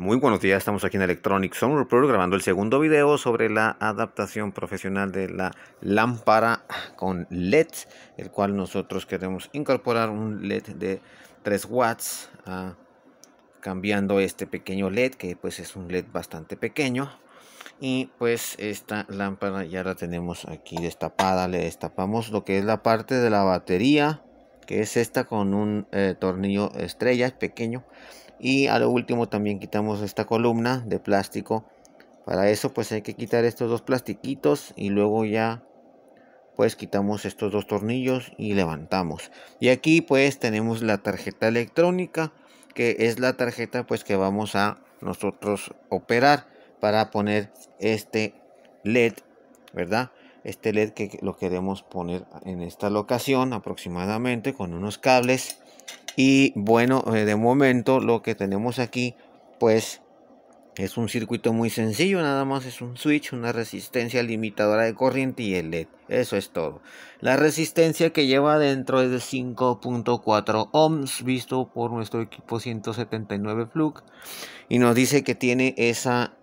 Muy buenos días, estamos aquí en Electronic Sound Report grabando el segundo video sobre la adaptación profesional de la lámpara con LED, el cual nosotros queremos incorporar un LED de 3 watts, ah, cambiando este pequeño LED, que pues es un LED bastante pequeño. Y pues esta lámpara ya la tenemos aquí destapada, le destapamos lo que es la parte de la batería, que es esta con un eh, tornillo estrella pequeño y a lo último también quitamos esta columna de plástico para eso pues hay que quitar estos dos plastiquitos y luego ya pues quitamos estos dos tornillos y levantamos y aquí pues tenemos la tarjeta electrónica que es la tarjeta pues que vamos a nosotros operar para poner este led verdad este led que lo queremos poner en esta locación aproximadamente con unos cables y bueno, eh, de momento lo que tenemos aquí pues es un circuito muy sencillo, nada más es un switch, una resistencia limitadora de corriente y el LED. Eso es todo. La resistencia que lleva adentro es de 5.4 ohms, visto por nuestro equipo 179 Fluke Y nos dice que tiene esa,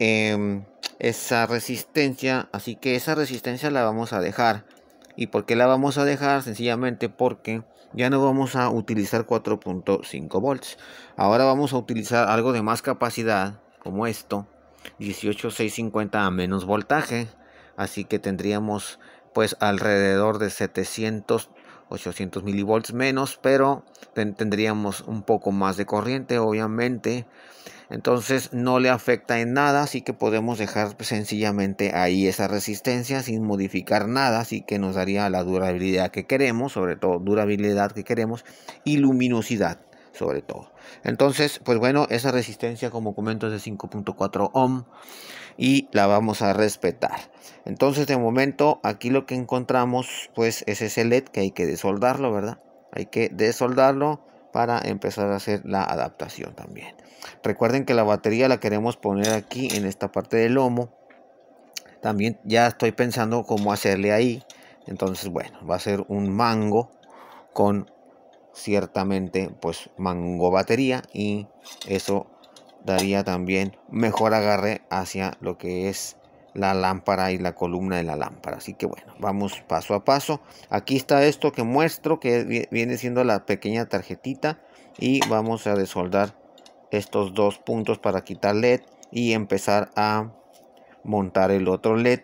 em, esa resistencia, así que esa resistencia la vamos a dejar. ¿Y por qué la vamos a dejar? Sencillamente porque ya no vamos a utilizar 4.5 volts. Ahora vamos a utilizar algo de más capacidad, como esto, 18650 a menos voltaje. Así que tendríamos pues alrededor de 700 800 milivolts menos, pero tendríamos un poco más de corriente, obviamente entonces no le afecta en nada, así que podemos dejar sencillamente ahí esa resistencia sin modificar nada, así que nos daría la durabilidad que queremos, sobre todo durabilidad que queremos y luminosidad sobre todo. Entonces, pues bueno, esa resistencia como comento es de 5.4 ohm y la vamos a respetar. Entonces, de momento, aquí lo que encontramos pues es ese LED que hay que desoldarlo, ¿verdad? Hay que desoldarlo para empezar a hacer la adaptación también. Recuerden que la batería la queremos poner aquí en esta parte del lomo. También ya estoy pensando cómo hacerle ahí. Entonces, bueno, va a ser un mango con ciertamente pues mango batería y eso daría también mejor agarre hacia lo que es la lámpara y la columna de la lámpara. Así que bueno, vamos paso a paso. Aquí está esto que muestro, que viene siendo la pequeña tarjetita. Y vamos a desoldar estos dos puntos para quitar LED y empezar a montar el otro LED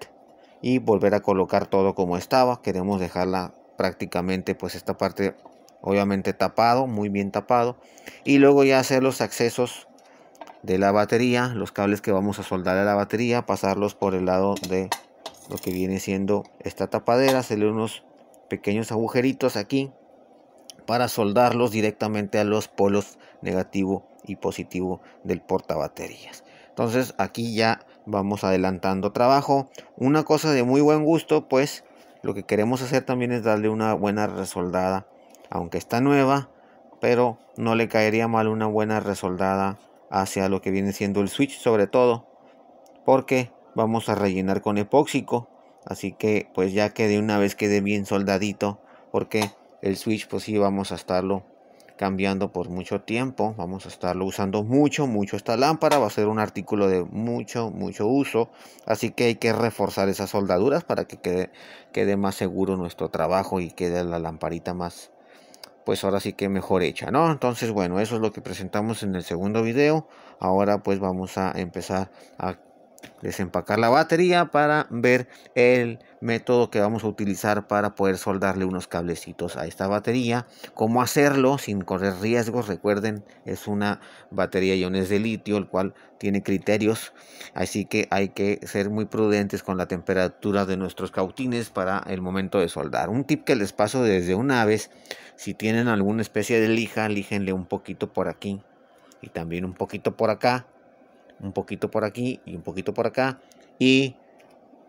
y volver a colocar todo como estaba. Queremos dejarla prácticamente pues esta parte obviamente tapado, muy bien tapado. Y luego ya hacer los accesos de la batería, los cables que vamos a soldar a la batería, pasarlos por el lado de lo que viene siendo esta tapadera, hacerle unos pequeños agujeritos aquí para soldarlos directamente a los polos negativo y positivo del portabaterías. Entonces aquí ya vamos adelantando trabajo. Una cosa de muy buen gusto, pues lo que queremos hacer también es darle una buena resoldada, aunque está nueva, pero no le caería mal una buena resoldada hacia lo que viene siendo el switch sobre todo porque vamos a rellenar con epóxico así que pues ya que de una vez quede bien soldadito porque el switch pues sí vamos a estarlo cambiando por mucho tiempo vamos a estarlo usando mucho mucho esta lámpara va a ser un artículo de mucho mucho uso así que hay que reforzar esas soldaduras para que quede, quede más seguro nuestro trabajo y quede la lamparita más pues ahora sí que mejor hecha, ¿no? Entonces, bueno, eso es lo que presentamos en el segundo video. Ahora pues vamos a empezar a desempacar la batería para ver el método que vamos a utilizar para poder soldarle unos cablecitos a esta batería cómo hacerlo sin correr riesgos recuerden es una batería iones de litio el cual tiene criterios así que hay que ser muy prudentes con la temperatura de nuestros cautines para el momento de soldar un tip que les paso desde una vez si tienen alguna especie de lija líjenle un poquito por aquí y también un poquito por acá un poquito por aquí y un poquito por acá y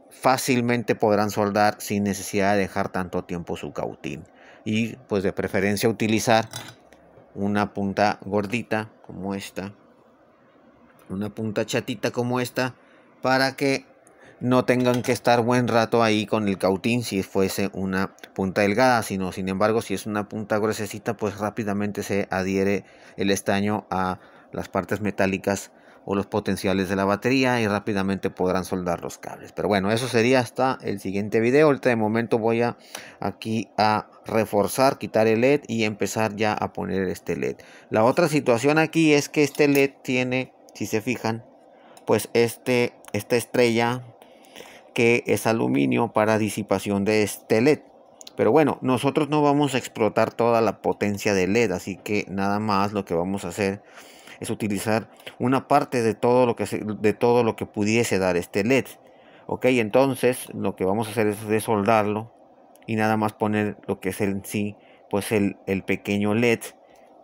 fácilmente podrán soldar sin necesidad de dejar tanto tiempo su cautín y pues de preferencia utilizar una punta gordita como esta una punta chatita como esta para que no tengan que estar buen rato ahí con el cautín si fuese una punta delgada, sino sin embargo si es una punta gruesecita pues rápidamente se adhiere el estaño a las partes metálicas o los potenciales de la batería y rápidamente podrán soldar los cables. Pero bueno, eso sería hasta el siguiente video. Ahorita de momento voy a aquí a reforzar, quitar el LED y empezar ya a poner este LED. La otra situación aquí es que este LED tiene, si se fijan, pues este, esta estrella que es aluminio para disipación de este LED. Pero bueno, nosotros no vamos a explotar toda la potencia de LED, así que nada más lo que vamos a hacer es utilizar una parte de todo lo que, de todo lo que pudiese dar este LED. Ok, entonces lo que vamos a hacer es desoldarlo y nada más poner lo que es en sí, pues el, el pequeño LED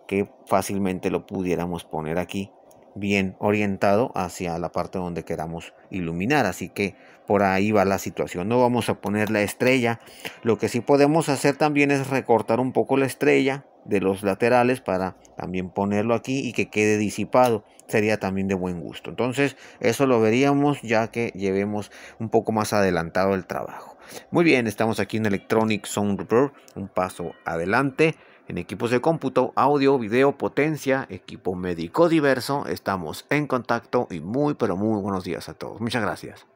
que fácilmente lo pudiéramos poner aquí bien orientado hacia la parte donde queramos iluminar. Así que por ahí va la situación. No vamos a poner la estrella. Lo que sí podemos hacer también es recortar un poco la estrella de los laterales para también ponerlo aquí y que quede disipado sería también de buen gusto entonces eso lo veríamos ya que llevemos un poco más adelantado el trabajo muy bien estamos aquí en electronic sound repair un paso adelante en equipos de cómputo, audio, video, potencia, equipo médico diverso, estamos en contacto y muy pero muy buenos días a todos. Muchas gracias.